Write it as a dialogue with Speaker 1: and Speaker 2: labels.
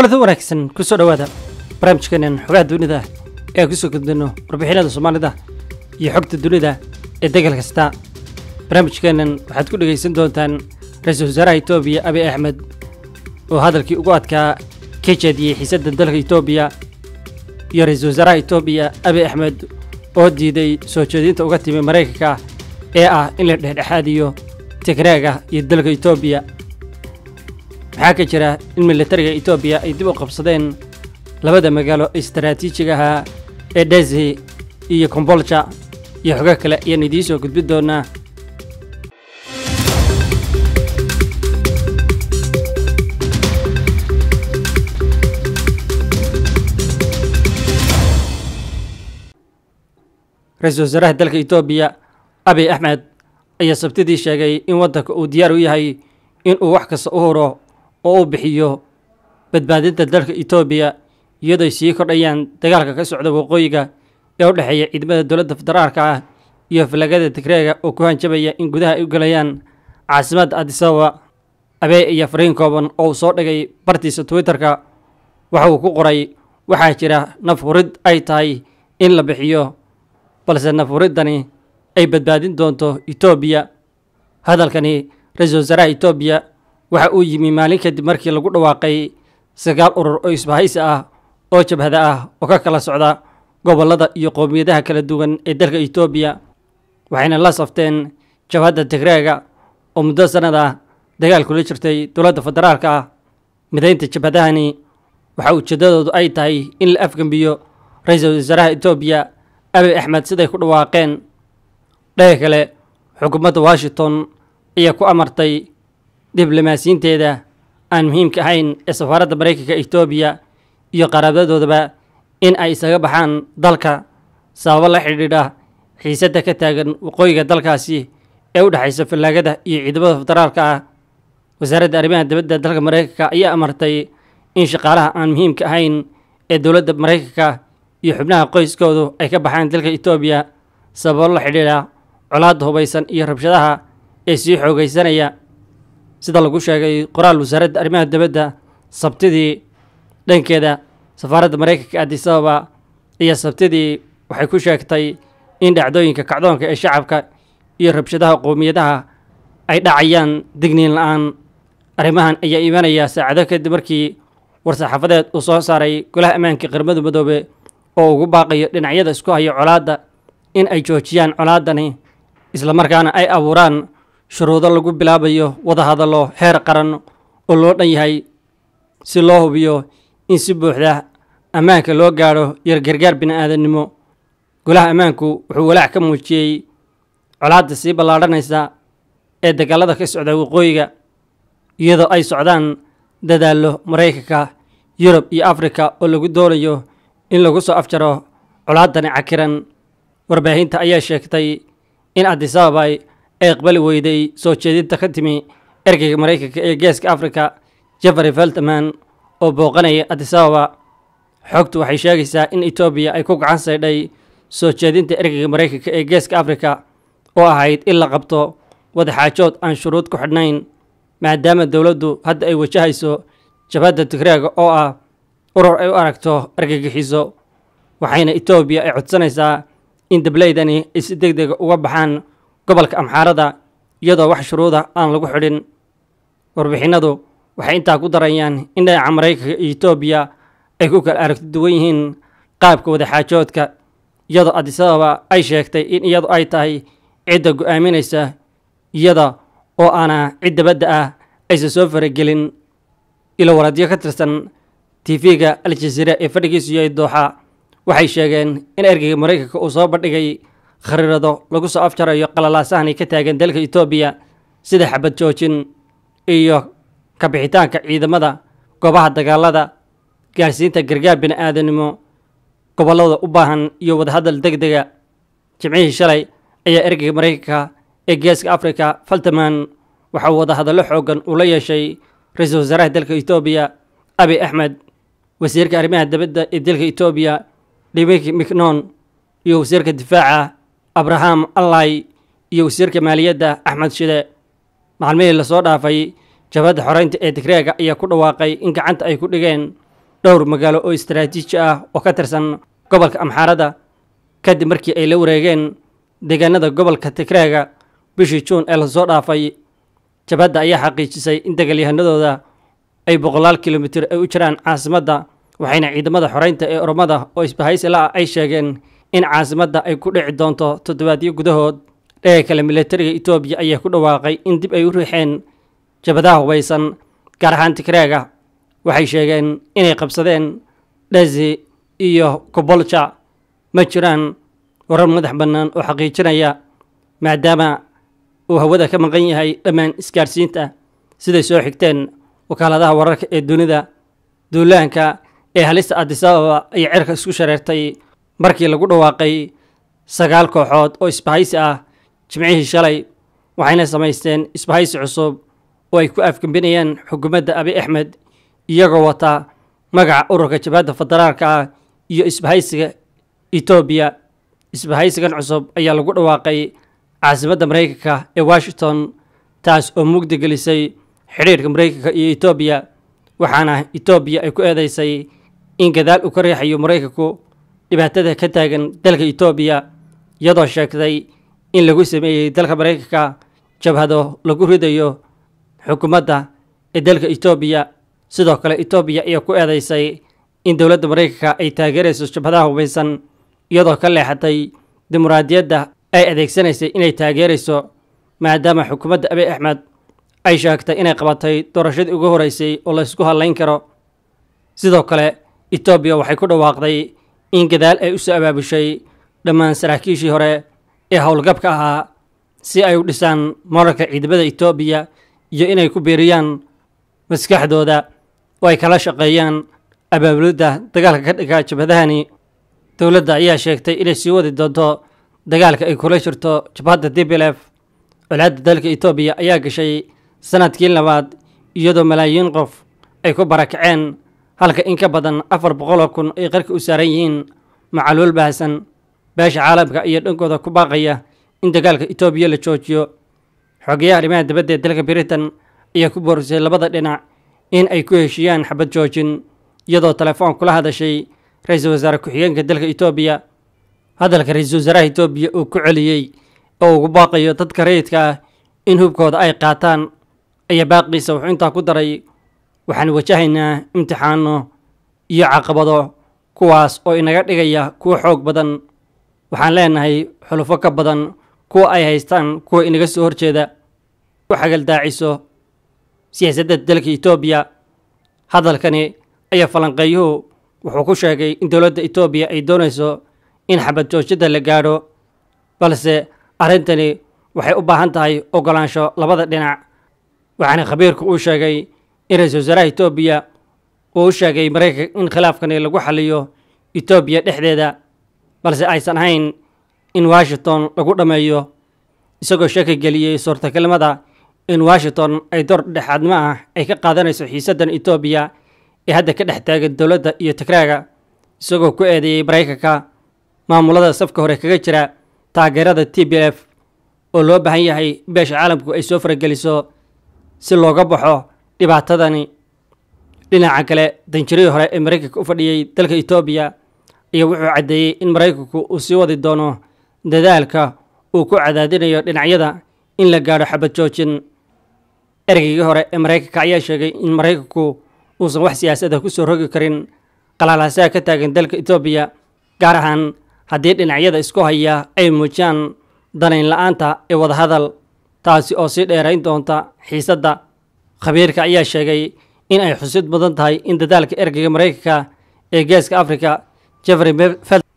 Speaker 1: kulada wanaagsan kusoo dhawaada barnaamijkeenan xogaha dunida ee aan kusoo gudbino warbixinada soomaalida iyo xogta dunida ee degal kasta barnaamijkeennan waxaad ku dhegaysan doontaan ra-iisul wasaaraha etoobiya abi axmed oo hadalkii ugu adkaa ka jeediyey xiisadda dalka etoobiya iyo ra-iisul wasaaraha etoobiya abi axmed oo diiday soo jeedinta uga timi maraykanka ee ah in la dhexdhexaadiyo tigraaga iyo dalka etoobiya waxaa ka jira in militariga etoobiya ay dib u qabsadeen labada magaalo istaraatiijiga ahaa ee dhezi iyo kombolja iyo xoga kale ayaan idiin soo gudbin doonnaa ra-iisul wasaaraha dalka etoobiya abiy axmed ayaa sabtidii sheegay in waddanka uu diyaar u yahay in uu wax kasta u huro oo uu bixiyo badbaadinta dalka etoobiya iyadooy sii kordhayaan dagaalka ka socda waqooyiga ee u dhexeeya ciidamada dowladda federaalka ah iyo falagada tigreega oo ku hanjabaya in gudaha ay u gelayaan caasimadda adisababa abee iyo fariin kooban oo uu soo dhigay bartiisa twitterka waxa uu ku qoray waxaa jira nafhurid ay tahay in la bixiyo balse nafhuridani ay badbaadin doonto etoobiya hadalkani ra-iisul wasaaraha etoobiya waxa uu yimi maalin kadib markii lagu dhawaaqay sagaal urur oo isbahaysi ah oo jabhada ah oo ka kala socda gobollada iyo qowmiyadaha kala duwan ee dalka etoobiya waxayna la safteen jabhadda tigreega oo muddo sannad ah dagaal kula jirtay dowladda federaalka ah midaynta jabhadahani waxa ujeeddadoodu ay tahay in la afgembiyo ra-iisul wasaaraha etoobiya abiy axmed siday ku dhawaaqeen dheer kale xukuumadda washington ayaa ku amartay diblomaasiyiinteeda aan muhiimka ahayn ee safaaradda maraykanka etoobiya iyo qaraabadoodaba in ay isaga baxaan dalka sababo la xidhiidha xiisadda ka taagan waqooyiga dalkaasi ee u dhexaysa fallaagada iyo ciidamada federaalka ah wasaaradda arrimaha dibadda dalka maraykanka ayaa amartay in shaqaalaha aan muhiimka ahayn ee dowladda maraykanka iyo xubnaha qoyskoodu ay ka baxaan dalka etoobiya sababo la xidhiidha colaadda hubaysan iyo rabshadaha ee sii xoogaysanaya sida lagu sheegay qoraal wasaaradda arrimaha dibadda sabtidii dhankeeda safaaradda maraykanka addis ababa iyo sabtidii waxay ku sheegtay in dhacdooyinka kacdoonka ee shacabka iyo rabshadaha qowmiyadaha ay dhacayaan digniin la-aan arrimahan ayaa imanaya saacado kadib markii war-saxaafadeed uu soo saaray golaha ammaanka qaramada midoobe oo ugu baaqayo dhinacyada isku haya colaadda in ay joojiyaan colaadani markaana ay abuuraan shuruudo lagu bilaabayo wadahadallo xeer qaran oo loo dhan yahay si loo hubiyo in si buuxda ammaanka loo gaadho yargargaar bini-aadannimo golaha ammaanku wuxuu walaac ka muujiyey colaadda sii ballaadhanaysa ee dagaalada ka socda waqooyiga iyadoo ay socdaan dadaallo maraykanka yurub iyo afrika oo lagu doonayo in lagu soo afjaro colaaddani cakiran warbaahinta ayaa sheegtay in cabdisaabab ee aqbali weyday soo jeedinta ka timi ergeyga maraykanka ee geeska africa jeffrey veltman oo booqanaya adisababa xogtu waxay sheegaysaa in etoobiya ay ku gacan saydhay soo jeedinta ergeyga maraykanka ee geeska afrika oo ahayd in la qabto wadaxaajood aan shuruud ku xidhnayn maadaama dowladdu hadda ay wajahayso jabhadda tigreega oo ah urur ay u aragto argagixiso waxayna etoobiya ay codsanaysaa in dableydani ay si deg dega ah uga baxaan gobolka amxaarada iyadoo wax shuruuda aan lagu xidhin warbixinadu waxay intaa ku darayaan in dhinaca maraykanka iyo etoobiya ay ku kala aragti duwan yihiin qaabka wadaxaajoodka iyadoo adisababa ay sheegtay in iyadu ay tahay cidda go-aaminaysa iyada oo aana cid dabadda ah aysan soo faragelin ilo waradyo ka tirsan tv-ga al jaziira ee yahay dooxa waxay sheegeen in ergeyga maraykanka uu soo bandhigay khariirado lagu soo afjarayo qalalaasahanay ka taagan dalka etoobiya sida xabad joojin iyo kabixitaanka ciidamada goobaha dagaalada gaadhsiinta gargaar bini aadanimo gobollada u baahan iyo wadahadal deg dega jimcihii shalay ayaa ergeyga maraykanka ee geeska afrika faltaman waxauu wadahadallo xoogan uu la yeeshay ra-iisul wasaaraha dalka etoobiya abi axmed wasiirka arrimaha dabadda ee dalka etoobiya dimiki miknon iyo wasiirka difaaca abraham allay iyo wasiirka maaliyadda axmed shide maalmihii lasoo dhaafay jabhadda xoreynta ee digreega ayaa ku dhawaaqay in gacanta ay ku dhigeen dhowr magaalo oo istaraatiiji ah oo ka tirsan gobolka amxaarada kadib markii ay la wareegeen deegaanada gobolka tigreega bishii juun ee lasoo dhaafay jabhadda ayaa xaqiijisay in dagaalyahanadooda ay boqolaal kilomitir ay u jiraan caasimadda waxayna ciidamada xoreynta ee oromada oo isbahaysi la ah ay sheegeen in caasimadda ay ku dhici doonto toddobaadyo gudahood dhaga kale milatariga etoobiya ayaa ku dhawaaqay in dib ay u riixeen jabadaha hubaysan gaar ahaan tigreega waxay sheegeen inay qabsadeen dhezi iyo kobolja ma jiraan warar madax bannaan oo xaqiijinaya maadaama uu hawada ka maqan yahay dhammaan isgaarsiinta siday soo xigteen wakaaladaha wararka ee dunida duulaanka ee halista adisababa ayaa cirka isku shareertay markii lagu dhawaaqay sagaal kooxood oo isbahaysi ah jimcihii shalay waxayna samaysteen isbahaysi cusub oo ay ku afgembinayeen xukuumadda abi axmed iyagoo wata magaca ururka jabhadda federaalka ah iyo isbahaysiga etoobiya isbahaysigan cusub ayaa lagu dhawaaqay caasimadda maraykanka ee washington taas oo mugdi gelisay xidhiirka maraykanka iyo etoobiya waxaana etoobiya ay ku eedaysay in gadaal uu ka riixayo maraykanku dhibaatada ka taagan dalka etoobiya iyadoo sheegtay in lagu sameeyey dalka maraykanka jabhado lagu ridayo xukuumadda ee dalka etoobiya sidoo kale etoobiya ayaa ku eedaysay in dowladda maraykanka ay taageerayso jabhadaha hubaysan iyadoo ka leexatay dimuraadiyadda ay adeegsanaysay inay taageerayso maadaama xukuumadda abiy axmed ay sheegtay inay qabatay doorashadii ugu horreysay oo la ysku hadlayn karo sidoo kale etoobiya waxay ku dhawaaqday in gadaal ay usoo abaabushay dhammaan saraakiishii hore ee howlgabka ahaa si ay u dhisaan mararka ciidamada etoobiya iyo inay ku biiriyaan maskaxdooda oo ay kala shaqeeyaan abaabulidda dagaalka ka dhiga jabhadahani dowladda ayaa sheegtay inay sii wadi doonto dagaalka ay kula jirto jabhadda dblf colaadda dalka etoobiya ayaa gashay sanadkii labaad iyadoo malaayiin qof ay ku barakaceen halka in ka badan afar boqoloo kun ay qarka u saaran yihiin macaluul baahsan beesha caalamka iyo dhankooda ku baaqaya in dagaalka etoobiya la joojiyo xoogayaha arrimaha dibadda ee dalka britain ayaa ku boorisay labada dhinac in ay ku heshiiyaan xabad joojin iyadoo telefoon kula hadashay ra-iisul wasaare ku-xigeenka dalka etoobiya hadalka ra-iisul wasaaraha etoobiya uu ku celiyey oo ugu baaqayo dadka rayidka ah in hubkooda ay qaataan ayaa baaqiisa wuxuu intaa ku daray waxaan wajahaynaa imtixaano iyo caqabado kuwaas oo inaga dhigaya kuwo xoog badan waxaan leenahay xulufo ka badan kuwa ay haystaan kuwa inaga soo horjeeda u xagaldaaciso siyaasadda dalka etoobiya hadalkani ayaa falanqeeyuhu wuxuu ku sheegay in dowladda etoobiya ay doonayso in xabad joojyadda la gaadho balse arrintani waxay u baahan tahay ogolaansho labada dhinac waxaana khabiirku uu sheegay in ra-iisul wasaaraha etoobiya uu u sheegay maraykan in khilaafkani lagu xaliyo etoobiya dhexdeeda balse aysan ahayn in washington lagu dhammeeyo isagoo sheeka geliyey suurtakelnimada in washington ay door dhexaadmo ah ay ka qaadanayso xiisadan etoobiya ee hadda ka dhex taagan dowladda iyo tigraaga isagoo ku eedeeyey maraykanka maamulada safka hore kaga jira taageerada t b f oo loo baahan yahay beesha caalamku ay soo farageliso si looga baxo dhibaatadani dhinaca kale danjirihii hore ee maraykanka u fadhiyey dalka etoobiya ayaa wuxuu caddeeyey in maraykanku uu sii wadi doono dadaalka uu ku cadaadinayo dhinacyada in la gaadho xabad joojin ereygii hore ee maraykanka ayaa sheegay in maraykanku uusan wax siyaasada ku soo rogi karin qalaalaasaha ka taagan dalka etoobiya gaar ahaan haddii dhinacyada isku haya ay muujiyaan danayn la-aanta ee wadahadal taasi oo sii dheerayn doonta xiisadda khabiirka ayaa sheegay in ay xusid badan tahay in dadaalka ergeyga maraykanka ee geeska afrika jeffrey